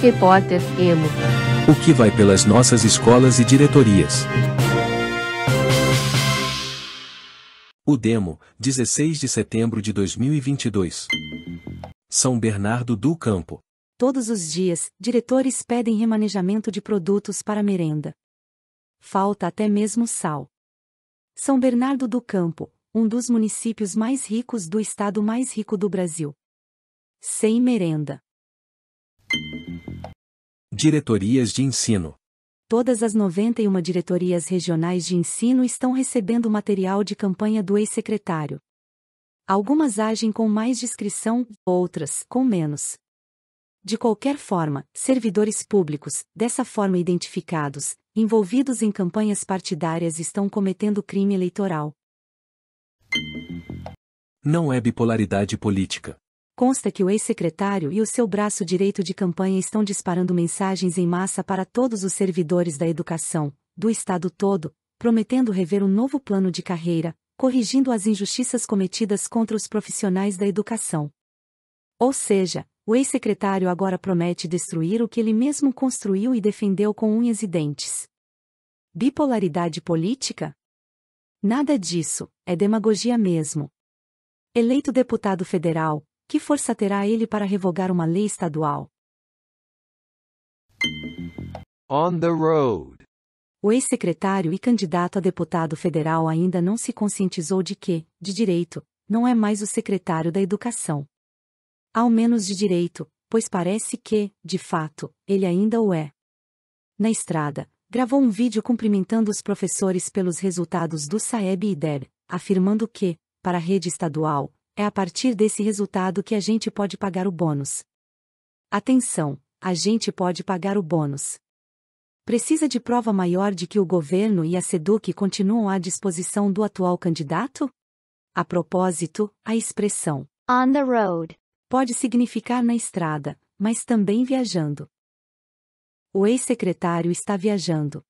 Repórter Emo. O que vai pelas nossas escolas e diretorias? O Demo, 16 de setembro de 2022. São Bernardo do Campo. Todos os dias, diretores pedem remanejamento de produtos para merenda. Falta até mesmo sal. São Bernardo do Campo, um dos municípios mais ricos do estado mais rico do Brasil. Sem merenda. Diretorias de ensino. Todas as 91 diretorias regionais de ensino estão recebendo material de campanha do ex-secretário. Algumas agem com mais discrição, outras, com menos. De qualquer forma, servidores públicos, dessa forma identificados, envolvidos em campanhas partidárias estão cometendo crime eleitoral. Não é bipolaridade política consta que o ex-secretário e o seu braço direito de campanha estão disparando mensagens em massa para todos os servidores da educação, do Estado todo, prometendo rever um novo plano de carreira, corrigindo as injustiças cometidas contra os profissionais da educação. Ou seja, o ex-secretário agora promete destruir o que ele mesmo construiu e defendeu com unhas e dentes. Bipolaridade política? Nada disso, é demagogia mesmo. Eleito deputado federal, que força terá ele para revogar uma lei estadual? On the road. O ex-secretário e candidato a deputado federal ainda não se conscientizou de que, de direito, não é mais o secretário da Educação. Ao menos de direito, pois parece que, de fato, ele ainda o é. Na estrada, gravou um vídeo cumprimentando os professores pelos resultados do SAEB e DEB, afirmando que, para a rede estadual, é a partir desse resultado que a gente pode pagar o bônus. Atenção, a gente pode pagar o bônus. Precisa de prova maior de que o governo e a SEDUC continuam à disposição do atual candidato? A propósito, a expressão on the road pode significar na estrada, mas também viajando. O ex-secretário está viajando.